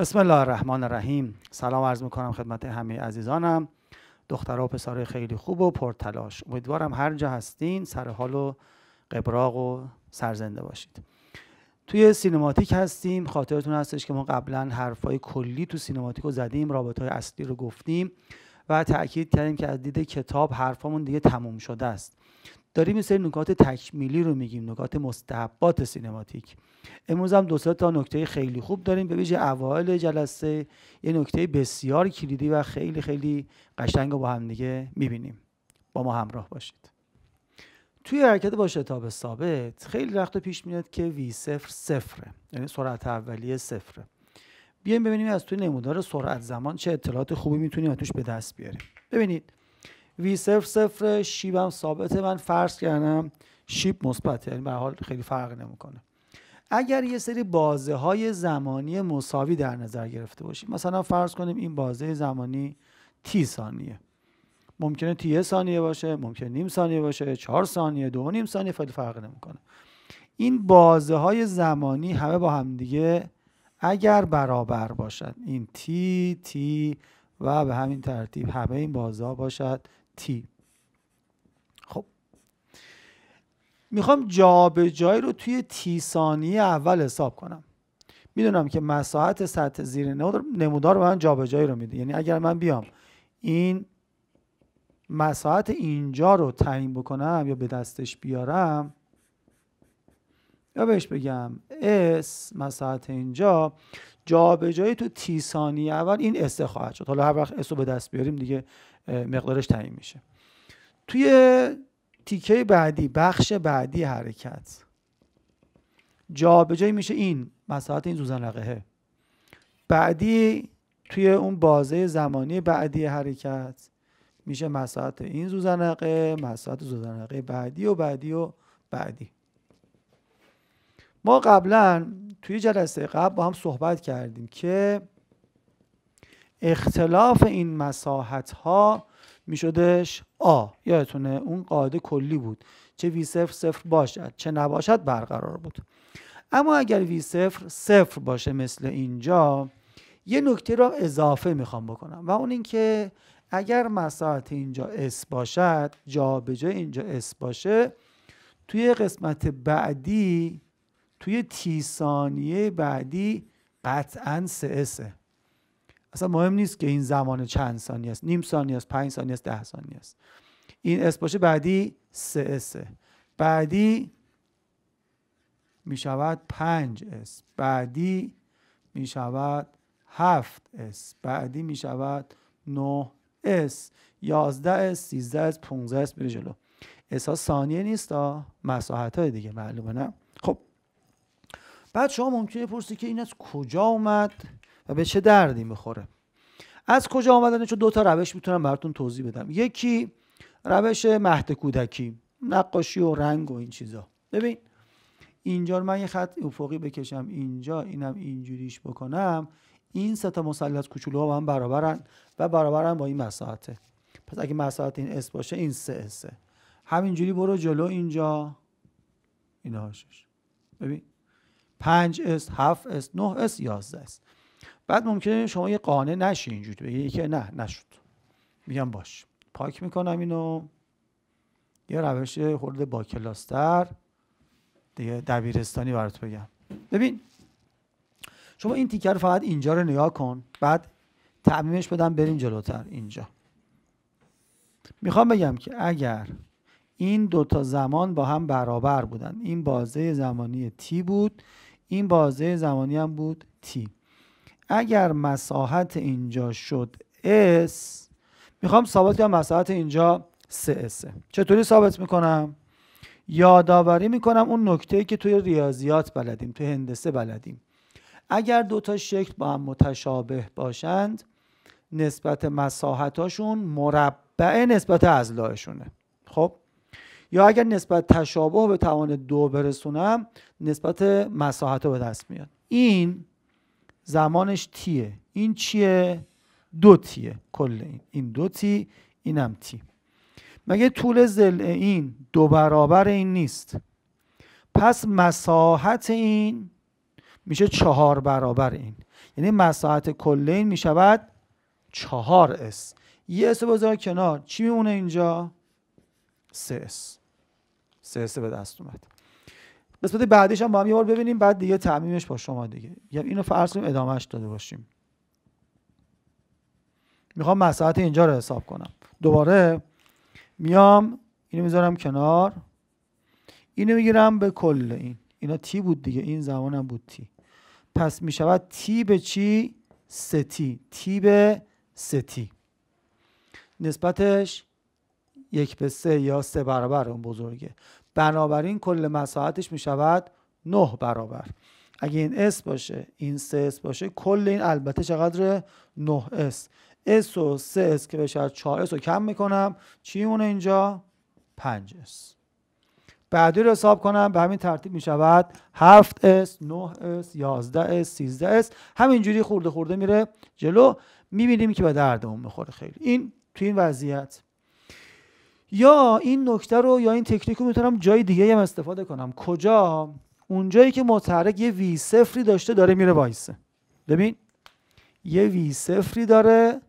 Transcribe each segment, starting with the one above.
بسم الله الرحمن الرحیم سلام عرض میکنم خدمت همه عزیزانم دخترها و پسرهای خیلی خوب و پرتلاش امیدوارم هر جا هستین سر حال و قبراق و سرزنده باشید توی سینماتیک هستیم خاطرتون هستش که ما قبلا حرفای کلی تو سینماتیک رو زدیم رابطه های اصلی رو گفتیم و تاکید کردیم که از دید کتاب حرفامون دیگه تموم شده است داریم این سری نکات تکمیلی رو میگیم نکات مستحبات سینماتیک امروز هم دو سه تا نکته خیلی خوب داریم به ویژه اوایل جلسه یه نکته بسیار کلیدی و خیلی خیلی قشنگ با هم دیگه میبینیم با ما همراه باشید توی حرکت با شتاب ثابت خیلی وقت پیش میاد که وی صفر صفره یعنی سرعت اولیه صفره بیایم ببینیم از توی نمودار سرعت زمان چه اطلاعات خوبی میتونیم توش به دست بیاریم ببینید وی صفر صفر شیبم ثابته من فرض کردم شیب مثبته یعنی به حال خیلی فرق نمیکنه اگر یه سری بازه های زمانی مساوی در نظر گرفته باشیم مثلا فرض کنیم این بازه زمانی تی ثانیه ممکنه تی ثانیه باشه ممکنه نیم ثانیه باشه چهار ثانیه دو نیم ثانیه فرق نمیکنه این بازه های زمانی همه با هم دیگه اگر برابر باشد این تی تی و به همین ترتیب همه این بازه ها باشد تی میخوام جابجایی رو توی تی ثانیه اول حساب کنم میدونم که مساحت سطح زیر نمودار به من جابجایی رو میده یعنی اگر من بیام این مساحت اینجا رو تعیین بکنم یا به دستش بیارم یا بهش بگم اس مساحت اینجا جابجایی تو تی ثانیه اول این اس خواهد شد حالا هر وقت اس رو به دست بیاریم دیگه مقدارش تعیین میشه توی تیکه بعدی بخش بعدی حرکت جایی میشه این مساحت این زوزنقهه بعدی توی اون بازه زمانی بعدی حرکت میشه مساحت این زوزنقه مساحت زوزنقه بعدی و بعدی و بعدی ما قبلا توی جلسه قبل با هم صحبت کردیم که اختلاف این مساحت ها میشدش آ یادتونه اون قاعده کلی بود چه وی صفر صفر باشد چه نباشد برقرار بود اما اگر وی صفر صفر باشه مثل اینجا یه نکته را اضافه میخوام بکنم و اون اینکه اگر مساحت اینجا اس باشد جا به جا اینجا اس باشه توی قسمت بعدی توی تی ثانیه بعدی قطعا سه اسه اصلا مهم نیست که این زمان چند ثانیه است نیم ثانیه است پنج ثانیه است ده ثانیه است این اس باشه بعدی سه اسه بعدی می شود پنج اس بعدی می شود هفت اس بعدی می شود نه اس یازده اس سیزده اس پونزه اس بری جلو اس ها ثانیه نیست ها مساحت های دیگه معلومه نه خب بعد شما ممکنه پرسی که این از کجا اومد و به چه دردی میخوره از کجا آمدنه چون دو تا روش میتونم براتون توضیح بدم یکی روش مهد کودکی نقاشی و رنگ و این چیزا ببین اینجا من یه خط افقی بکشم اینجا اینم اینجوریش بکنم این سه تا مثلث کوچولو با هم برابرن و برابرن با این مساحته پس اگه مساحت این اس باشه این سه اسه همینجوری برو جلو اینجا اینا ببین 5 اس 7 اس 9 اس 11 اس. بعد ممکنه شما یه قانع نشی اینجوری بگی که نه نشد میگم باش پاک میکنم اینو یه روش خورده با کلاستر دیگه دبیرستانی برات بگم ببین شما این تیکر فقط اینجا رو نگاه کن بعد تعمیمش بدم برین جلوتر اینجا میخوام بگم که اگر این دوتا زمان با هم برابر بودن این بازه زمانی تی بود این بازه زمانی هم بود تی اگر مساحت اینجا شد S میخوام ثابت کنم مساحت اینجا 3S چطوری ثابت میکنم یادآوری میکنم اون نکته ای که توی ریاضیات بلدیم توی هندسه بلدیم اگر دو تا شکل با هم متشابه باشند نسبت مساحتاشون مربع نسبت اضلاعشونه خب یا اگر نسبت تشابه به توان دو برسونم نسبت مساحت رو به دست میاد این زمانش تیه این چیه دو تیه کل این این دو تی اینم تی مگه طول زل این دو برابر این نیست پس مساحت این میشه چهار برابر این یعنی مساحت کل این میشود چهار اس یه اس بذار کنار چی میمونه اینجا سه اس سه اس به دست اومد قسمت بعدیش هم با هم یه بار ببینیم بعد دیگه تعمیمش با شما دیگه یعنی اینو فرض کنیم ادامهش داده باشیم میخوام مساحت اینجا رو حساب کنم دوباره میام اینو میذارم کنار اینو میگیرم به کل این اینا تی بود دیگه این زمانم بود تی پس میشود تی به چی ستی تی به ستی نسبتش یک به سه یا سه برابر اون بزرگه بنابراین کل مساحتش می شود 9 برابر اگه این S باشه این 3S باشه کل این البته چقدر 9S S و 3S که بشه 4S رو کم میکنم چی اون اینجا 5S بعدی رو حساب کنم به همین ترتیب می شود 7S 9S 11S 13S همینجوری خورده خورده میره جلو میبینیم که به دردمون میخوره خیلی این تو این وضعیت یا این نکته رو یا این تکنیک رو میتونم جای دیگه هم استفاده کنم کجا اونجایی که متحرک یه وی سفری داشته داره میره وایسه ببین یه وی سفری داره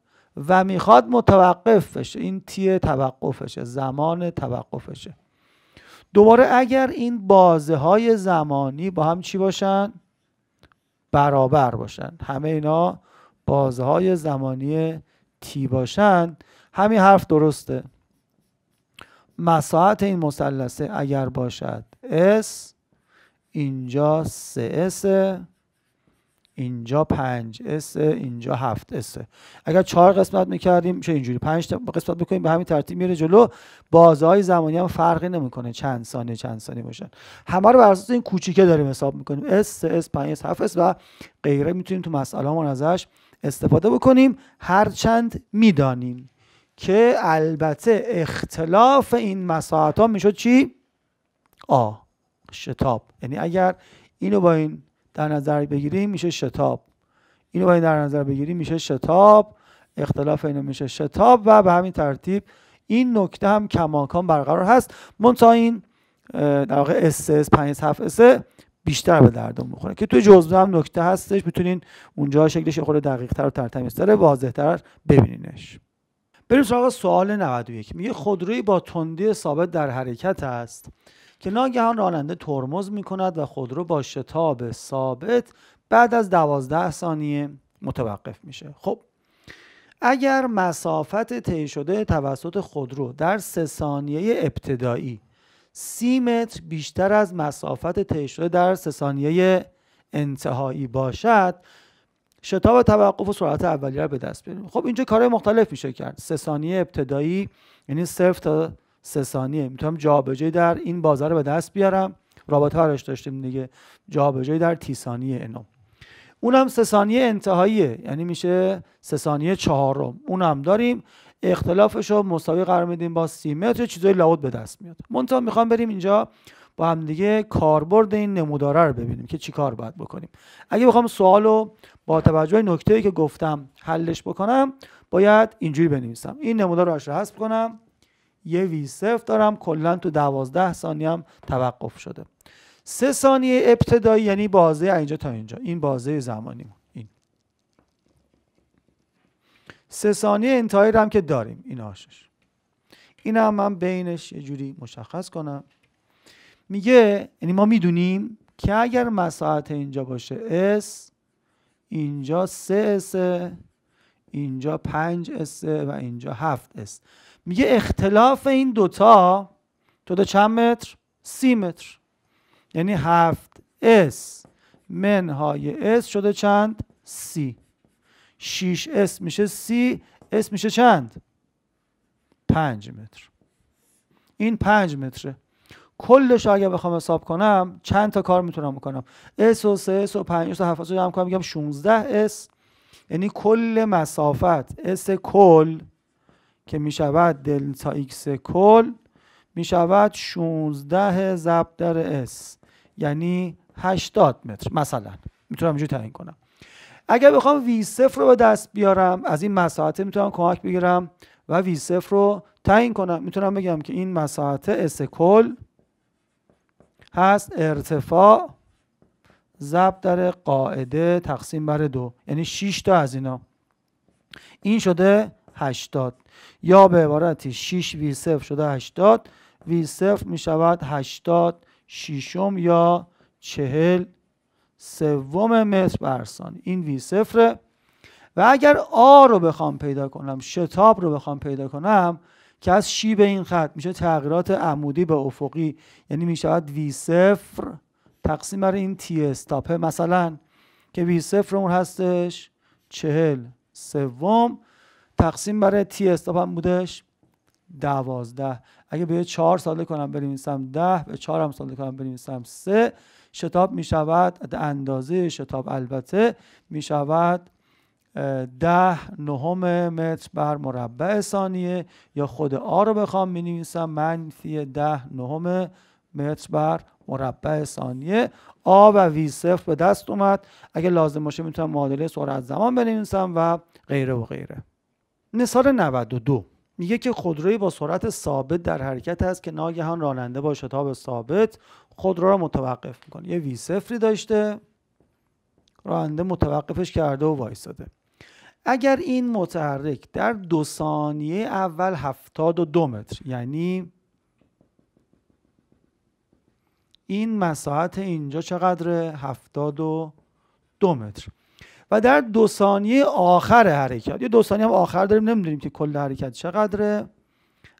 و میخواد متوقف بشه این تیه توقفشه زمان توقفشه دوباره اگر این بازه های زمانی با هم چی باشن برابر باشن همه اینا بازه های زمانی تی باشن همین حرف درسته مساحت این مثلثه اگر باشد S اینجا 3S اینجا 5S اینجا 7S اگر چهار قسمت میکردیم چه اینجوری 5 قسمت بکنیم به همین ترتیب میره جلو بازهای زمانی هم فرقی نمیکنه چند ثانیه چند ثانیه باشن همه رو بر اساس این کوچیکه داریم حساب میکنیم S 3S 5S 7S و غیره میتونیم تو مسئله ازش استفاده بکنیم هرچند میدانیم که البته اختلاف این مساحت ها میشد چی؟ آ شتاب یعنی اگر اینو با این در نظر بگیریم میشه شتاب اینو با این در نظر بگیریم میشه شتاب اختلاف اینو میشه شتاب و به همین ترتیب این نکته هم کماکان برقرار هست منتها این در واقع اس 5 اس بیشتر به دردم میخوره که توی جزوه هم نکته هستش میتونین اونجا شکلش خود دقیق تر و ترتمیز واضحتر ببینینش بریم سراغ سوال 91 میگه خودروی با تندی ثابت در حرکت است که ناگهان راننده ترمز می کند و خودرو با شتاب ثابت بعد از 12 ثانیه متوقف میشه خب اگر مسافت طی شده توسط خودرو در سه ثانیه ابتدایی سی متر بیشتر از مسافت طی شده در سه ثانیه انتهایی باشد شتاب توقف و سرعت اولیه رو به دست بیاریم خب اینجا کارهای مختلف میشه کرد سه ثانیه ابتدایی یعنی صرف تا سه ثانیه میتونم جابجایی در این بازار رو به دست بیارم رابطه هارش داشتیم دیگه جابجایی در تی ثانیه اون اونم سه ثانیه انتهاییه یعنی میشه سه ثانیه چهارم اونم داریم اختلافش رو مساوی قرار میدیم با سی متر چیزای لوط به دست میاد منتها میخوام بریم اینجا با هم دیگه کاربرد این نمودار رو ببینیم که چی کار باید بکنیم اگه بخوام سوالو با توجه به نکته‌ای که گفتم حلش بکنم باید اینجوری بنویسم این نمودار رو حذف کنم یه وی صفر دارم کلا تو دوازده ثانیه هم توقف شده سه ثانیه ابتدایی یعنی بازه اینجا تا اینجا این بازه زمانی این سه ثانیه انتهایی هم که داریم این آشش این هم من بینش یه جوری مشخص کنم میگه یعنی ما میدونیم که اگر مساحت اینجا باشه S اینجا سه اسه اینجا پنج اسه و اینجا هفت اس میگه اختلاف این دوتا تو چند متر؟ سی متر یعنی هفت اس منهای S شده چند؟ سی 6 S میشه سی S میشه چند؟ پنج متر این پنج متره کلش اگه بخوام حساب کنم چند تا کار میتونم بکنم اس و 3 اس و 5 اس و 7 جمع کنم میگم 16 اس یعنی کل مسافت اس کل که میشود دلتا ایکس کل میشود 16 ضرب در اس یعنی 80 متر مثلا میتونم اینجوری تعیین کنم اگر بخوام وی صفر رو به دست بیارم از این مساحت میتونم کمک بگیرم و وی صفر رو تعیین کنم میتونم بگم که این مساحت اس کل هست ارتفاع ضرب در قاعده تقسیم بر دو یعنی 6 تا از اینا این شده 80 یا به عبارتی 6 وی صفر شده 80 وی صفر می شود 80 ششم یا 40 سوم متر بر ثانیه این وی صفره و اگر آ رو بخوام پیدا کنم شتاب رو بخوام پیدا کنم که از به این خط میشه تغییرات عمودی به افقی یعنی میشود وی صفر تقسیم بر این تی استاپه مثلا که وی صفر اون هستش چهل سوم تقسیم برای تی استاپ هم بودش دوازده اگه به چهار ساله کنم بنویسم ده به چهار هم ساله کنم بنویسم سه شتاب میشود شود اندازه شتاب البته میشود ده نهم متر بر مربع ثانیه یا خود آ رو بخوام می نویسم منفی ده نهم متر بر مربع ثانیه آ و وی صفر به دست اومد اگه لازم باشه میتونم معادله سرعت زمان بنویسم و غیره و غیره نثار 92 میگه که خودرویی با سرعت ثابت در حرکت است که ناگهان راننده با شتاب ثابت خودرو را متوقف میکنه یه وی صفری داشته راننده متوقفش کرده و وایستاده اگر این متحرک در دو ثانیه اول هفتاد و دو متر یعنی این مساحت اینجا چقدره؟ هفتاد دو متر و در دو ثانیه آخر حرکت یه دو ثانیه هم آخر داریم نمیدونیم که کل حرکت چقدره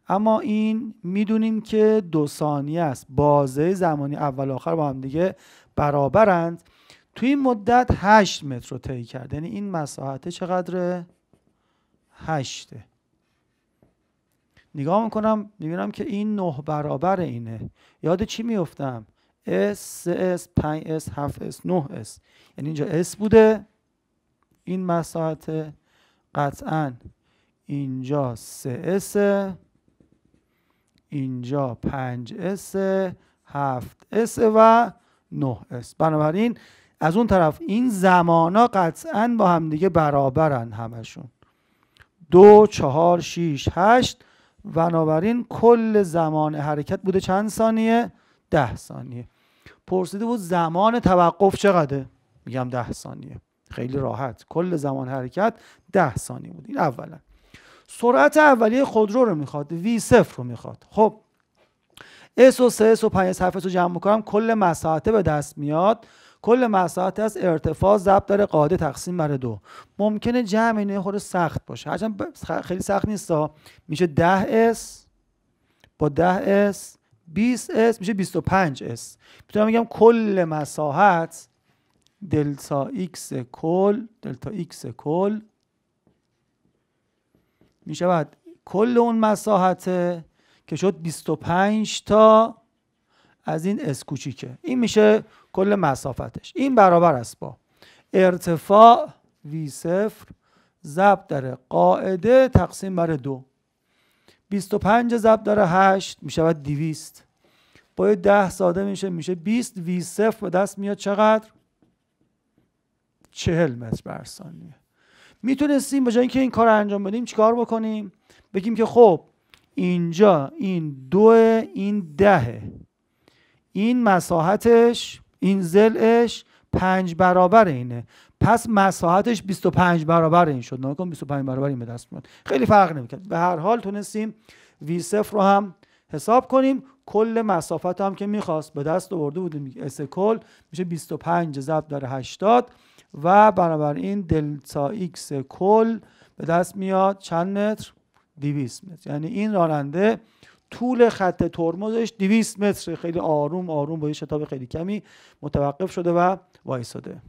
اما این میدونیم که دو ثانیه است بازه زمانی اول آخر با هم دیگه برابرند توی این مدت 8 متر رو طی کرد یعنی این مساحته چقدره 8 نگاه میکنم میبینم که این نه برابر اینه یاد چی میفتم S 3S 5S 7S 9S یعنی اینجا S بوده این مساحت قطعا اینجا 3S اینجا 5S 7S و 9S بنابراین از اون طرف این ها قطعا با همدیگه برابرن همشون دو چهار شیش هشت بنابراین کل زمان حرکت بوده چند ثانیه ده ثانیه پرسیده بود زمان توقف چقدره میگم ده ثانیه خیلی راحت کل زمان حرکت ده ثانیه بود این اولا سرعت اولیه خودرو رو میخواد وی صفر رو میخواد خب اس و سه اس و پنج رو جمع میکنم کل مساحته به دست میاد کل مساحت از ارتفاع ضبط در قاعده تقسیم بر دو ممکنه جمع اینا خود سخت باشه هرچند خیلی سخت نیست میشه 10 s با 10 s 20 s میشه 25 اس میتونم بگم کل مساحت دلتا x کل دلتا x کل میشه بعد کل اون مساحته که شد 25 تا از این اس کوچیکه این میشه کل مسافتش این برابر است با ارتفاع وی صفر ضرب در قاعده تقسیم بر دو 25 ضرب داره 8 میشود 200 با 10 ساده میشه میشه 20 وی صفر به دست میاد چقدر 40 متر بر ثانیه میتونستیم با اینکه این کار رو انجام بدیم چیکار بکنیم بگیم که خب اینجا این دو این دهه این مساحتش این زلش پنج برابر اینه پس مساحتش 25 برابر این شد نکن 25 برابر این به دست میاد خیلی فرق نمیکرد به هر حال تونستیم وی 0 رو هم حساب کنیم کل مسافت هم که میخواست به دست آورده بودیم اس کل میشه 25 ضرب در 80 و برابر این دلتا ایکس کل به دست میاد چند متر 200 متر یعنی این راننده طول خط ترمزش 200 متر خیلی آروم آروم با یه شتاب خیلی کمی متوقف شده و وایساده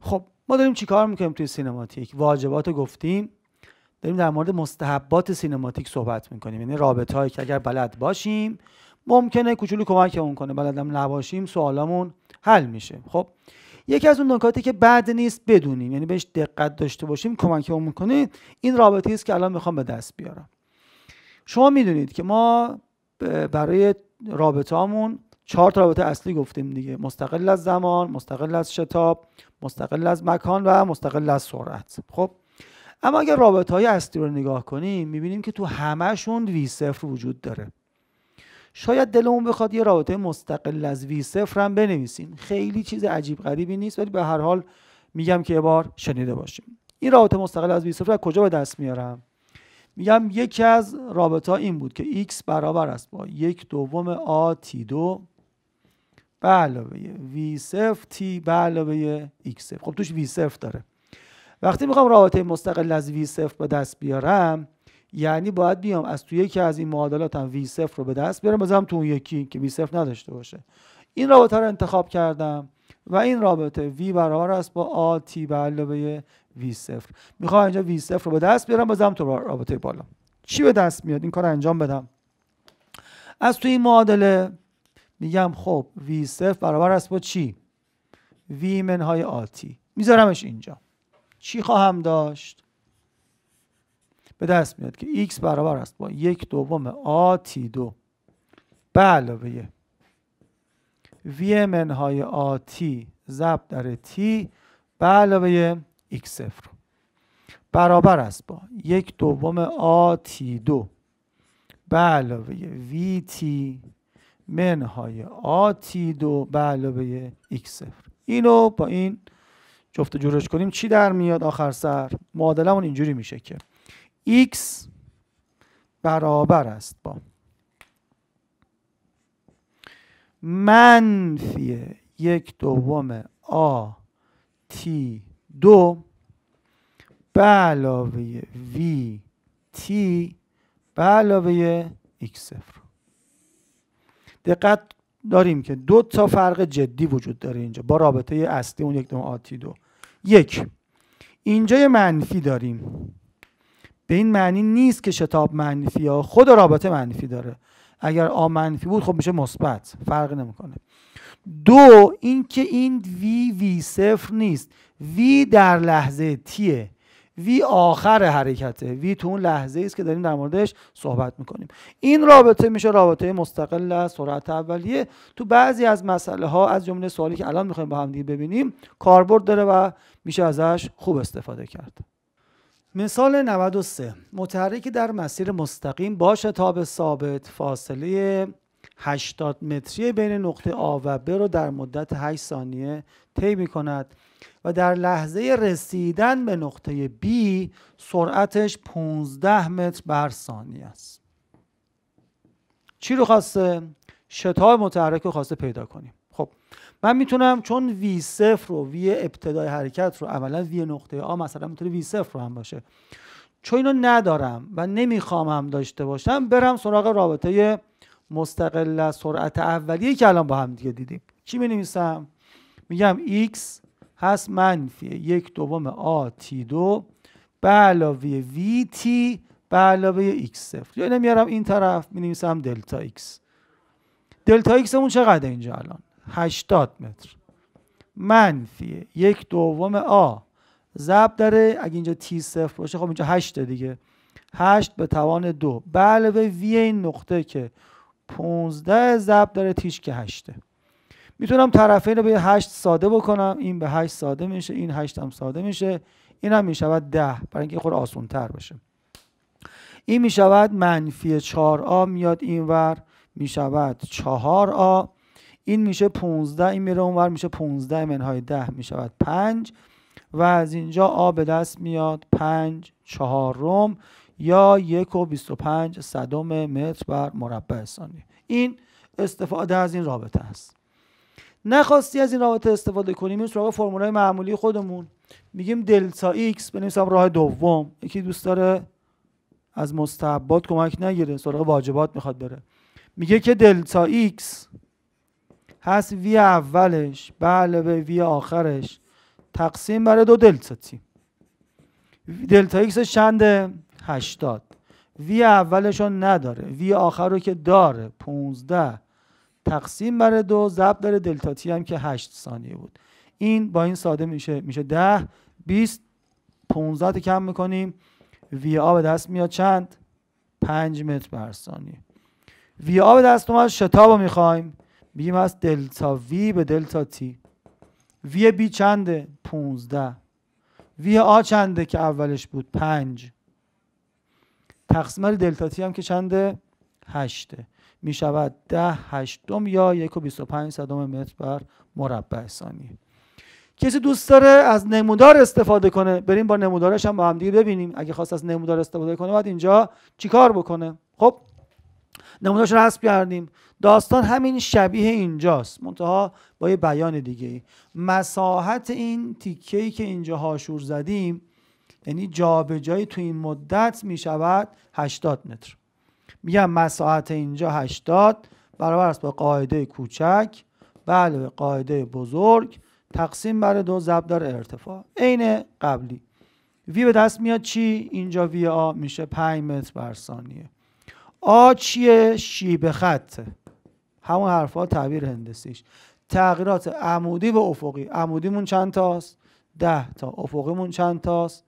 خب ما داریم چیکار میکنیم توی سینماتیک واجبات گفتیم داریم در مورد مستحبات سینماتیک صحبت میکنیم یعنی رابطه هایی که اگر بلد باشیم ممکنه کوچولو کمکمون کنه بلدم نباشیم سوالامون حل میشه خب یکی از اون نکاتی که بد نیست بدونیم یعنی بهش دقت داشته باشیم کمکمون میکنه این رابطه است که الان میخوام به دست بیارم شما میدونید که ما برای رابطه هامون چهار رابطه اصلی گفتیم دیگه مستقل از زمان مستقل از شتاب مستقل از مکان و مستقل از سرعت خب اما اگر رابطه های اصلی رو نگاه کنیم میبینیم که تو همهشون وی صفر وجود داره شاید دلمون بخواد یه رابطه مستقل از وی صفر هم بنویسیم خیلی چیز عجیب غریبی نیست ولی به هر حال میگم که یه بار شنیده باشیم این رابطه مستقل از وی کجا به دست میارم میگم یکی از رابطا این بود که x برابر است با یک دوم a t2 به علاوه v0 t به علاوه x0 خب توش v0 داره وقتی میخوام رابطه مستقل از v0 به دست بیارم یعنی باید بیام از تو یکی از این معادلاتم v0 رو به دست بیارم بذارم تو اون یکی که v0 نداشته باشه این رابطه رو انتخاب کردم و این رابطه v برابر است با a t به علاوه وی صفر میخوام اینجا وی صفر رو به دست بیارم بازم تو رابطه بالا چی به دست میاد این کار انجام بدم از توی این معادله میگم خب وی صفر برابر است با چی وی منهای آتی میذارمش اینجا چی خواهم داشت به دست میاد که x برابر است با یک دوم آتی دو به علاوه وی منهای آتی زب در تی به علاوه x صفر برابر است با یک دوم آ تی دو به علاوه وی تی منهای آ تی دو به علاوه x صفر اینو با این جفته جورش کنیم چی در میاد آخر سر معادلمون اینجوری میشه که x برابر است با منفی یک دوم آ تی دو به علاوه وی تی به علاوه x صفر دقت داریم که دو تا فرق جدی وجود داره اینجا با رابطه اصلی اون یک دوم آتی دو یک اینجا یه منفی داریم به این معنی نیست که شتاب منفی ها خود رابطه منفی داره اگر آ منفی بود خب میشه مثبت فرق نمیکنه دو اینکه این وی وی صفر نیست وی در لحظه تیه وی آخر حرکته وی تو اون لحظه است که داریم در موردش صحبت میکنیم این رابطه میشه رابطه مستقل از سرعت اولیه تو بعضی از مسئله ها از جمله سوالی که الان میخوایم با هم دیگه ببینیم کاربرد داره و میشه ازش خوب استفاده کرد مثال 93 متحرکی در مسیر مستقیم با شتاب ثابت فاصله 80 متری بین نقطه A و B رو در مدت 8 ثانیه طی می کند و در لحظه رسیدن به نقطه B سرعتش 15 متر بر ثانیه است چی رو خواسته؟ شتاب متحرک رو خواسته پیدا کنیم من میتونم چون وی صفر رو وی ابتدای حرکت رو عملا وی نقطه آ مثلا میتونه وی صفر رو هم باشه چون اینو ندارم و نمیخوام هم داشته باشم برم سراغ رابطه مستقل سرعت اولیه که الان با هم دیگه دیدیم چی می میگم x هست منفی یک دوم آ تی دو به علاوه وی تی به علاوه x صفر یا یعنی میارم این طرف می دلتا x دلتا x همون چقدر اینجا الان 80 متر منفی یک دوم آ ضرب داره اگه اینجا تی صفر باشه خب اینجا 8 دیگه 8 به توان دو بله، به علاوه وی این نقطه که 15 ضرب داره تیش که 8 میتونم طرفین رو به 8 ساده بکنم این به 8 ساده میشه این 8 هم ساده میشه این هم میشود 10 برای اینکه خور آسان تر باشه این میشود منفی 4 آ میاد اینور میشود 4 آ این میشه 15 این میره اونور میشه 15 منهای 10 میشود 5 و از اینجا آ به دست میاد 5 4 روم یا 1 و 25 صدم متر بر مربع ثانیه این استفاده از این رابطه است نخواستی از این رابطه استفاده کنیم این سراغ فرمولای معمولی خودمون میگیم دلتا ایکس بنویسم راه دوم یکی دوست داره از مستحبات کمک نگیره سراغ واجبات میخواد بره میگه که دلتا ایکس پس وی اولش بله، به علاوه وی آخرش تقسیم برای دو دلتا تی دلتا ایکس چنده هشتاد وی اولش رو نداره وی آخر رو که داره 15 تقسیم برای دو ضبط داره دلتا تی هم که هشت ثانیه بود این با این ساده میشه میشه 10 20 15 رو کم میکنیم وی آ به دست میاد چند پنج متر بر ثانیه وی آ به دست اومد شتاب رو میخوایم میگیم از دلتا وی به دلتا تی وی بی چنده؟ 15 وی آ چنده که اولش بود؟ پنج. تقسیم دلتا تی هم که چنده؟ هشته. میشود ده هشتم یا یک و پنج صدم متر بر مربع ثانیه کسی دوست داره از نمودار استفاده کنه بریم با نمودارش هم با همدیگه ببینیم اگه خواست از نمودار استفاده کنه باید اینجا چیکار بکنه خب نمونهش رو حذف کردیم داستان همین شبیه اینجاست منتها با یه بیان دیگه مساحت این ای که اینجا هاشور زدیم یعنی جابجایی تو این مدت می شود 80 متر میگم مساحت اینجا 80 برابر است با قاعده کوچک بله قاعده بزرگ تقسیم بر دو ضرب در ارتفاع عین قبلی وی به دست میاد چی اینجا وی آ میشه 5 متر بر ثانیه آچیه شیبه شیب خط همون حرفا تعبیر هندسیش تغییرات عمودی و افقی عمودیمون چند تاست ده تا افقیمون چند تاست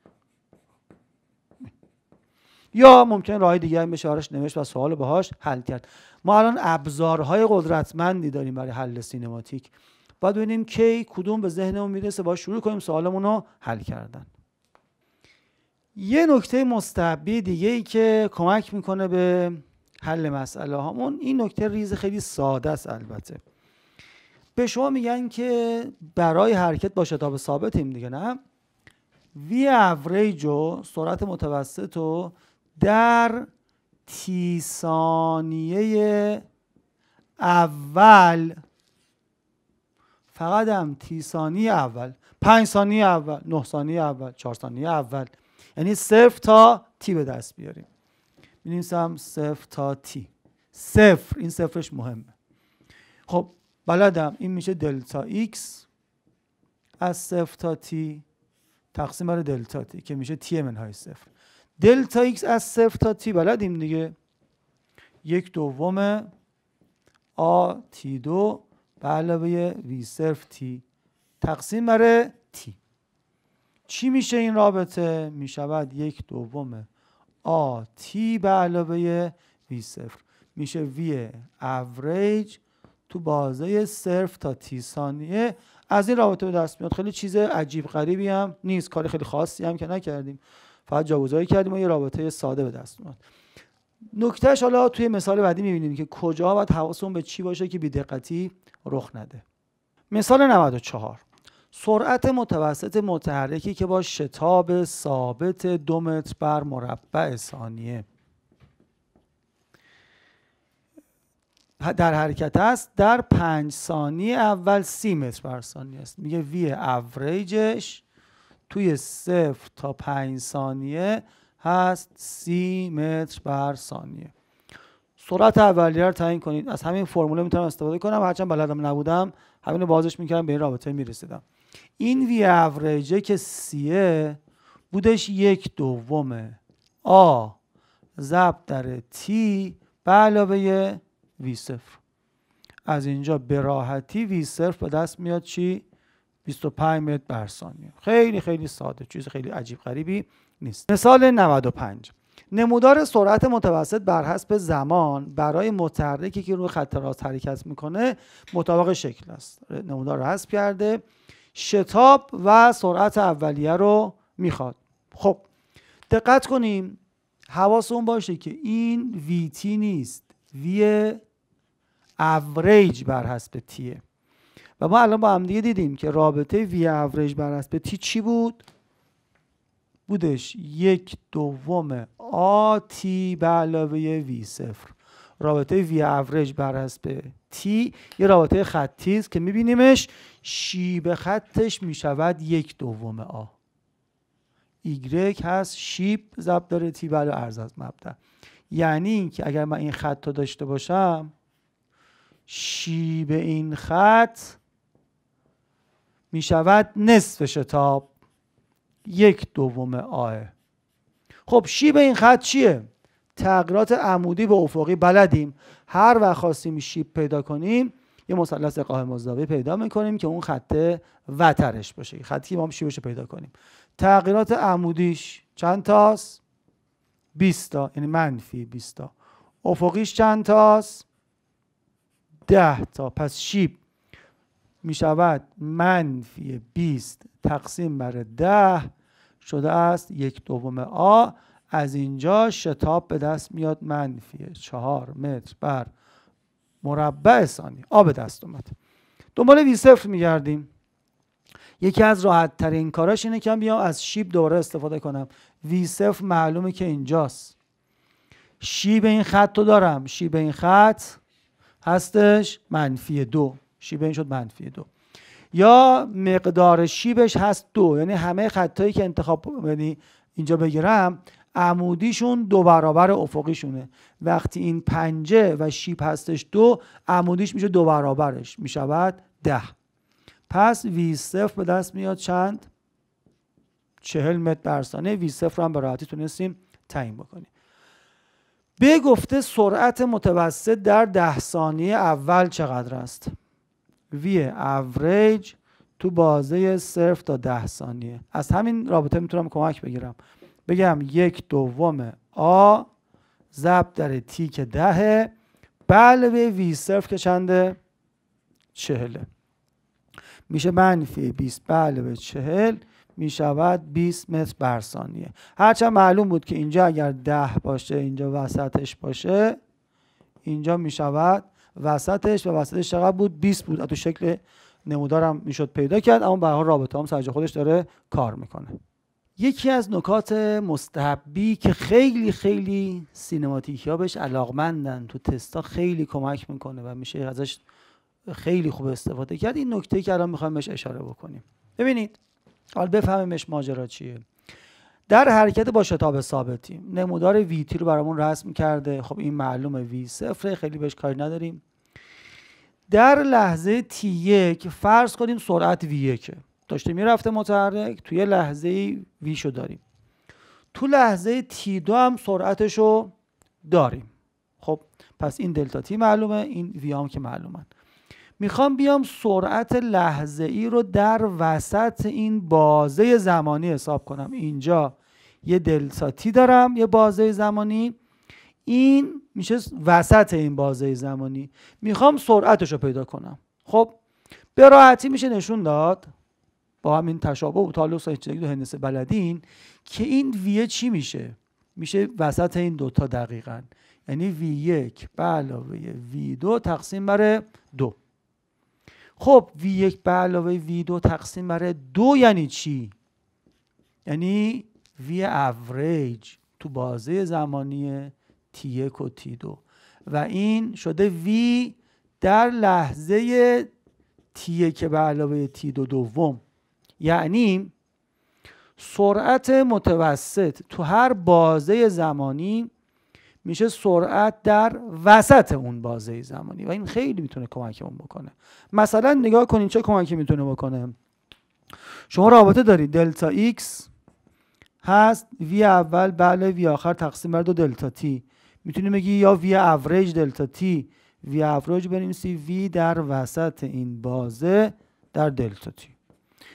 یا ممکن راه دیگه هم بشه آرش نوشت و سوال باهاش حل کرد ما الان ابزارهای قدرتمندی داریم برای حل سینماتیک باید ببینیم کی کدوم به ذهنمون میرسه با شروع کنیم سوالمون رو حل کردن یه نکته مستحبی دیگه ای که کمک میکنه به حل مسئله هامون این نکته ریز خیلی ساده است البته به شما میگن که برای حرکت با شتاب ثابتیم دیگه نه وی اوریج و سرعت متوسط رو در تی ثانیه اول فقط هم تی ثانیه اول پنج ثانیه اول نه ثانیه اول چهار ثانیه اول یعنی صفر تا تی به دست بیاریم می‌نویسم صفر تا تی صفر این صفرش مهمه خب بلدم این میشه دلتا ایکس از صفر تا تی تقسیم بر دلتا تی که میشه تی منهای صفر دلتا ایکس از صفر تا تی بلدیم دیگه یک دوم آ تی دو به علاوه وی صرف تی تقسیم بر تی چی میشه این رابطه؟ میشود یک دوم آ تی به علاوه وی صفر میشه وی اوریج تو بازه صرف تا تی ثانیه از این رابطه به دست میاد خیلی چیز عجیب غریبی هم نیست کار خیلی خاصی هم که نکردیم فقط جاگذاری کردیم و یه رابطه ساده به دست میاد نکتهش حالا توی مثال بعدی میبینیم که کجا باید حواسمون به چی باشه که بیدقتی رخ نده مثال 94 سرعت متوسط متحرکی که با شتاب ثابت دو متر بر مربع ثانیه در حرکت است در پنج ثانیه اول سی متر بر ثانیه است میگه وی اوریجش توی صفر تا پنج ثانیه هست سی متر بر ثانیه سرعت اولیه رو تعیین کنید از همین فرموله میتونم استفاده کنم هرچند بلدم نبودم همین رو بازش میکردم به این رابطه میرسیدم این وی افریجه که سیه بودش یک دومه آ زب در تی به علاوه وی صفر از اینجا به راحتی وی صفر به دست میاد چی 25 متر بر ثانیه خیلی خیلی ساده چیز خیلی عجیب غریبی نیست مثال 95 نمودار سرعت متوسط بر حسب زمان برای متحرکی که روی خط راست حرکت میکنه مطابق شکل است نمودار رو حذف کرده شتاب و سرعت اولیه رو میخواد خب دقت کنیم اون باشه که این VT نیست وی اوریج بر حسب تیه و ما الان با هم دیگه دیدیم که رابطه وی اوریج بر حسب تی چی بود بودش یک دوم آتی به علاوه وی صفر رابطه وی اوریج بر حسب تی یه رابطه خطی است که میبینیمش شیب خطش میشود یک دوم آ ایگرک هست شیب زب داره تی بلا عرض از مبدا یعنی اینکه اگر من این خط رو داشته باشم شیب این خط میشود نصف شتاب یک دوم آه خب شیب این خط چیه تغییرات عمودی به افقی بلدیم هر وقت خواستیم شیب پیدا کنیم یه مثلث قائم مزاوی پیدا میکنیم که اون خط وترش باشه خطی که ما شیبش پیدا کنیم تغییرات عمودیش چند تاست 20 تا یعنی منفی 20 تا افقیش چند تاست 10 تا پس شیب می شود منفی 20 تقسیم بر 10 شده است یک دوم آ از اینجا شتاب به دست میاد منفی چهار متر بر مربع ثانیه آب دست اومد دنبال وی میگردیم یکی از راحت ترین کاراش اینه که بیام از شیب دوباره استفاده کنم وی معلومه که اینجاست شیب این خط رو دارم شیب این خط هستش منفی دو شیب این شد منفی دو یا مقدار شیبش هست دو یعنی همه خطایی که انتخاب یعنی اینجا بگیرم عمودیشون دو برابر افقیشونه وقتی این پنجه و شیب هستش دو عمودیش میشه دو برابرش میشود ده پس وی صفر به دست میاد چند چهل متر بر ثانیه وی صفر هم به راحتی تونستیم تعیین بکنیم به گفته سرعت متوسط در ده ثانیه اول چقدر است وی اوریج تو بازه صرف تا ده ثانیه از همین رابطه میتونم کمک بگیرم بگم یک دوم آ زب در تی که دهه بله وی صرف که چنده چهله میشه منفی 20 بله به چهل میشود 20 متر بر ثانیه هرچند معلوم بود که اینجا اگر ده باشه اینجا وسطش باشه اینجا میشود وسطش و وسطش چقدر بود 20 بود تو شکل نمودارم میشد پیدا کرد اما به هر رابطه هم سرجا خودش داره کار میکنه یکی از نکات مستحبی که خیلی خیلی سینماتیکی ها بهش علاقمندن تو تستا خیلی کمک میکنه و میشه ازش خیلی خوب استفاده کرد این نکته که الان میخوایم بهش اشاره بکنیم ببینید حال بفهمیمش ماجرا چیه در حرکت با شتاب ثابتی نمودار ویتی رو برامون رسم کرده خب این معلومه وی صفر خیلی بهش کاری نداریم در لحظه تی یک فرض کنیم سرعت وی یکه داشته میرفته متحرک توی لحظه ای ویشو داریم تو لحظه تی دو هم سرعتش رو داریم خب پس این دلتا تی معلومه این وی هم که معلومه. میخوام بیام سرعت لحظه ای رو در وسط این بازه زمانی حساب کنم اینجا یه دلتا تی دارم یه بازه زمانی این میشه وسط این بازه زمانی میخوام سرعتش رو پیدا کنم خب به راحتی میشه نشون داد با همین تشابه و و دو هندسه بلدین که این ویه چی میشه میشه وسط این دوتا دقیقا یعنی وی یک به علاوه وی دو تقسیم بر دو خب وی یک به علاوه وی دو تقسیم بر دو یعنی چی یعنی وی اوریج تو بازه زمانی تی یک و تی دو و این شده وی در لحظه تی که به علاوه تی دو دوم یعنی سرعت متوسط تو هر بازه زمانی میشه سرعت در وسط اون بازه زمانی و این خیلی میتونه کمکمون بکنه مثلا نگاه کنین چه کمکی میتونه بکنه شما رابطه دارید دلتا ایکس هست وی اول بله وی آخر تقسیم بر دو دلتا تی میتونی بگی یا وی اوریج دلتا تی وی اوریج بنویسی وی در وسط این بازه در دلتا تی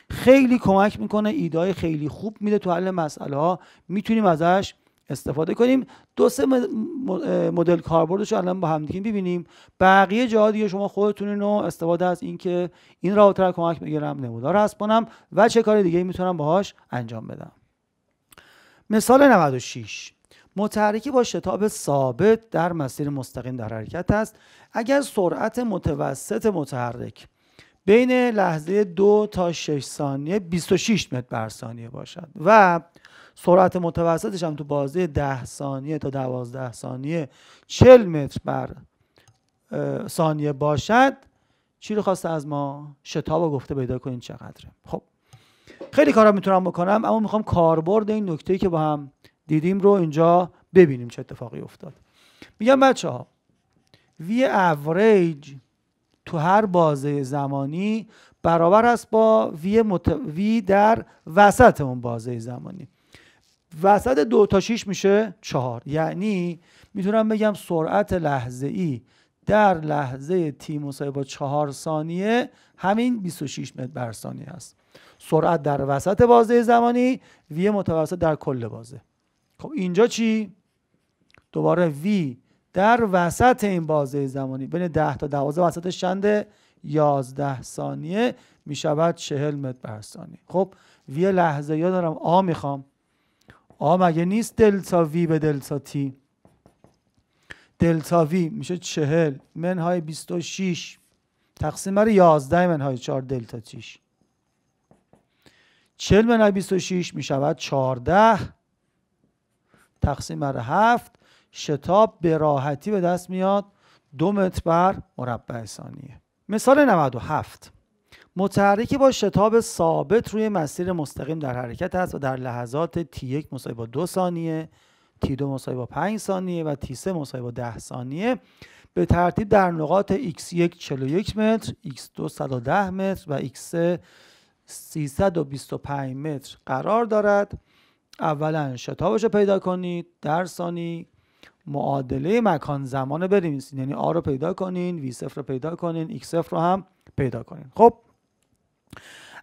خیلی کمک میکنه ایدای خیلی خوب میده تو حل مسئله ها میتونیم ازش استفاده کنیم دو سه مدل کاربردش رو الان با دیگه ببینیم بقیه جاها دیگه شما خودتونین رو استفاده از اینکه این رابطه کمک میگیرم نمودار هست کنم و چه کار دیگه میتونم باهاش انجام بدم مثال 96 متحرکی با شتاب ثابت در مسیر مستقیم در حرکت است اگر سرعت متوسط متحرک بین لحظه دو تا 6 ثانیه 26 متر بر ثانیه باشد و سرعت متوسطش هم تو بازه 10 ثانیه تا 12 ثانیه 40 متر بر ثانیه باشد چی رو خواسته از ما شتاب و گفته پیدا کنید چقدره خب خیلی کارا میتونم بکنم اما میخوام کاربرد این نکته که با هم دیدیم رو اینجا ببینیم چه اتفاقی افتاد میگم بچه ها وی average تو هر بازه زمانی برابر است با وی, مت... وی در وسط اون بازه زمانی وسط دو تا شیش میشه چهار یعنی میتونم بگم سرعت لحظه ای در لحظه تی مساوی با چهار ثانیه همین 26 متر بر ثانیه است سرعت در وسط بازه زمانی وی متوسط در کل بازه خب اینجا چی؟ دوباره وی در وسط این بازه زمانی بین 10 تا 12 وسط شند 11 ثانیه می شود 40 متر بر ثانیه خب وی لحظه یا دارم آ میخوام آ مگه نیست دلتا وی به دلتا تی دلتا وی میشه 40 منهای 26 تقسیم بر 11 منهای 4 دلتا تیش 40 منهای 26 می شود 14 تقسیم بر 7 شتاب به راحتی به دست میاد دو متر بر مربع ثانیه مثال 97 متحرکی با شتاب ثابت روی مسیر مستقیم در حرکت است و در لحظات T1 مساوی با 2 ثانیه T2 مساوی با 5 ثانیه و T3 مساوی با 10 ثانیه به ترتیب در نقاط X1 41 متر X2 110 متر و X3 325 متر قرار دارد اولا شتابش رو پیدا کنید در ثانی معادله مکان زمان رو بنویسین یعنی آ رو پیدا کنین وی صفر رو پیدا کنین ایکس صفر رو هم پیدا کنین خب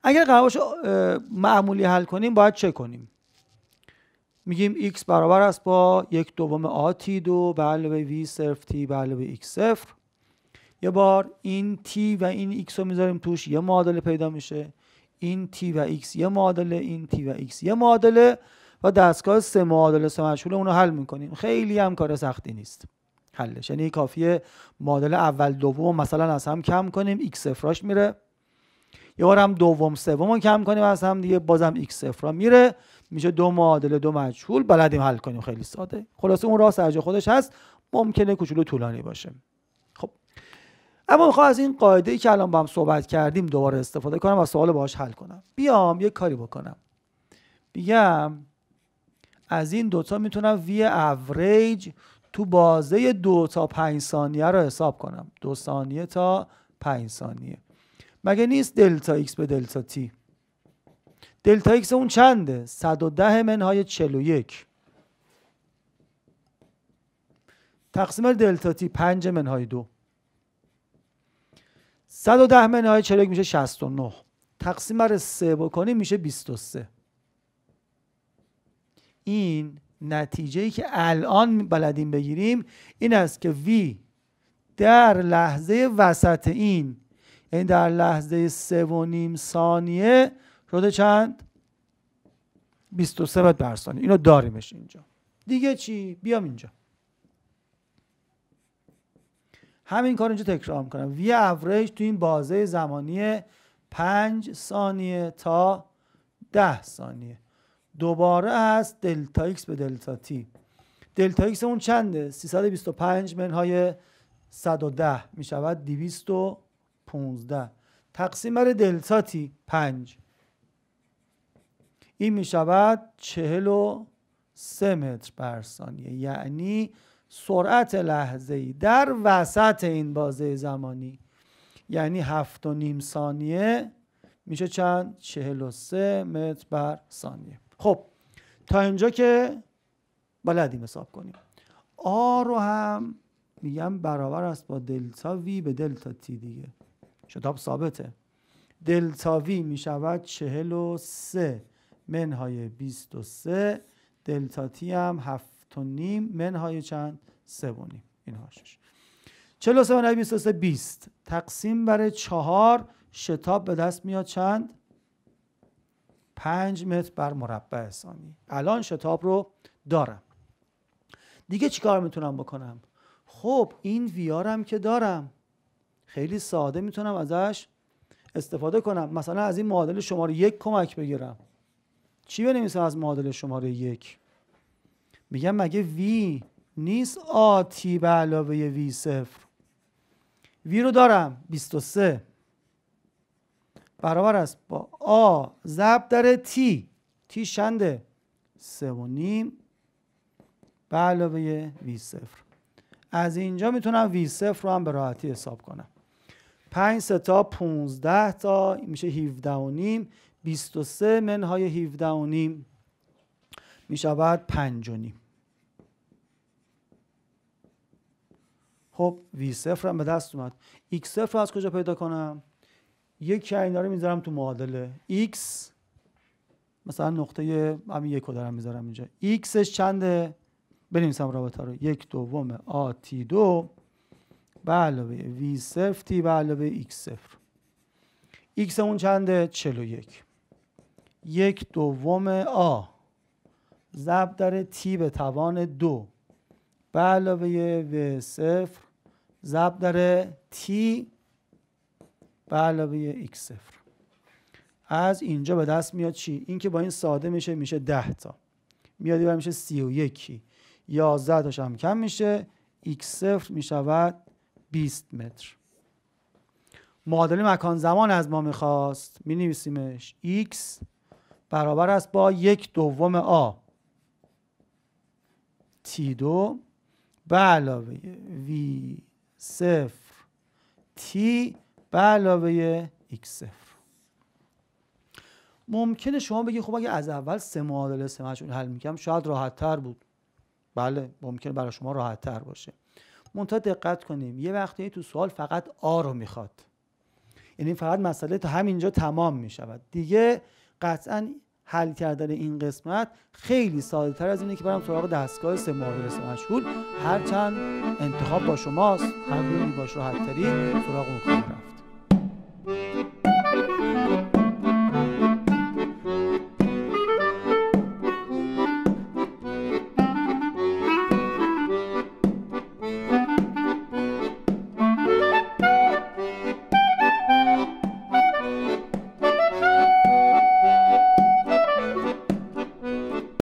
اگر قرار معمولی حل کنیم باید چه کنیم میگیم x برابر است با یک دوم آتی t دو به علاوه v صرف t به علاوه x صفر یه بار این t و این x رو میذاریم توش یه معادله پیدا میشه این t و x یه معادله این t و x یه معادله و دستگاه سه معادله سه مشهول اون رو حل میکنیم خیلی هم کار سختی نیست حلش یعنی کافیه معادله اول دوم مثلا از هم کم کنیم x صفراش میره یه بار هم دوم سوم رو کم کنیم از هم دیگه بازم x صفرا میره میشه دو معادله دو مجهول بلدیم حل کنیم خیلی ساده خلاصه اون راست ارج خودش هست ممکنه کوچولو طولانی باشه خب اما میخوام از این قاعده ای که الان با هم صحبت کردیم دوباره استفاده کنم و سوال باهاش حل کنم بیام یه کاری بکنم بیام از این دوتا میتونم وی اوریج تو بازه دو تا پنج ثانیه رو حساب کنم دو ثانیه تا پنج ثانیه مگه نیست دلتا ایکس به دلتا تی دلتا ایکس اون چنده 110 منهای 41 تقسیم دلتا تی 5 منهای 2 110 منهای 41 میشه 69 تقسیم بر 3 بکنیم میشه 23 این نتیجه ای که الان بلدیم بگیریم این است که وی در لحظه وسط این یعنی در لحظه سه و نیم ثانیه شده چند 23 متر بر ثانیه اینو داریمش اینجا دیگه چی بیام اینجا همین کار اینجا تکرار میکنم وی اوریج تو این بازه زمانی 5 ثانیه تا 10 ثانیه دوباره از دلتا ایکس به دلتا تی دلتا ایکس اون چنده 325 منهای 110 می شود 215 تقسیم بر دلتا تی 5 این می شود 43 متر بر ثانیه یعنی سرعت لحظه ای در وسط این بازه زمانی یعنی 7 و نیم ثانیه میشه چند 43 متر بر ثانیه خب تا اینجا که بلدیم حساب کنیم آ رو هم میگم برابر است با دلتا وی به دلتا تی دیگه شتاب ثابته دلتا وی میشود چهل و سه منهای بیست و سه دلتا تی هم هفت و نیم منهای چند سه و نیم این هاشش چهل و سه منهای بیست و سه بیست تقسیم بر چهار شتاب به دست میاد چند 5 متر بر مربع ثانی الان شتاب رو دارم دیگه چیکار میتونم بکنم خب این ویارم که دارم خیلی ساده میتونم ازش استفاده کنم مثلا از این معادل شماره یک کمک بگیرم چی بنویسم از معادل شماره یک میگم مگه وی نیست آتی به علاوه وی صفر وی رو دارم 23 برابر است با آ ضرب داره تی تی شنده سه و نیم به علاوه وی صفر از اینجا میتونم وی صفر رو هم به راحتی حساب کنم 5 تا 15 تا میشه 17 و نیم 23 منهای 17 و نیم میشود 5 و نیم خب وی صفر هم به دست اومد x صفر از کجا پیدا کنم یکی اینا رو میذارم تو معادله x مثلا نقطه همین یک رو دارم میذارم اینجا xش چنده بنویسم رابطه رو یک دوم a t دو به علاوه v صفر t به علاوه x صفر x اون چنده 41 یک دوم a ضرب در t به توان دو به علاوه v صفر ضرب در t به علاوه x صفر از اینجا به دست میاد چی؟ اینکه با این ساده میشه میشه 10 تا میاد و میشه 31 11 تاش هم کم میشه x صفر میشود 20 متر معادله مکان زمان از ما میخواست می نویسیمش x برابر است با یک دوم A t 2 به علاوه وی صفر t. به علاوه x 0 ممکنه شما بگی خب اگه از اول سه معادله سه حل میکنم شاید راحت تر بود بله ممکنه برای شما راحت تر باشه منتها دقت کنیم یه وقتی تو سوال فقط آ رو میخواد یعنی فقط مسئله تا همینجا تمام میشود دیگه قطعا حل کردن این قسمت خیلی ساده تر از اینه که برم سراغ دستگاه سه معادله سه هرچند انتخاب با شماست هر باش راحت تری سراغ اون رفت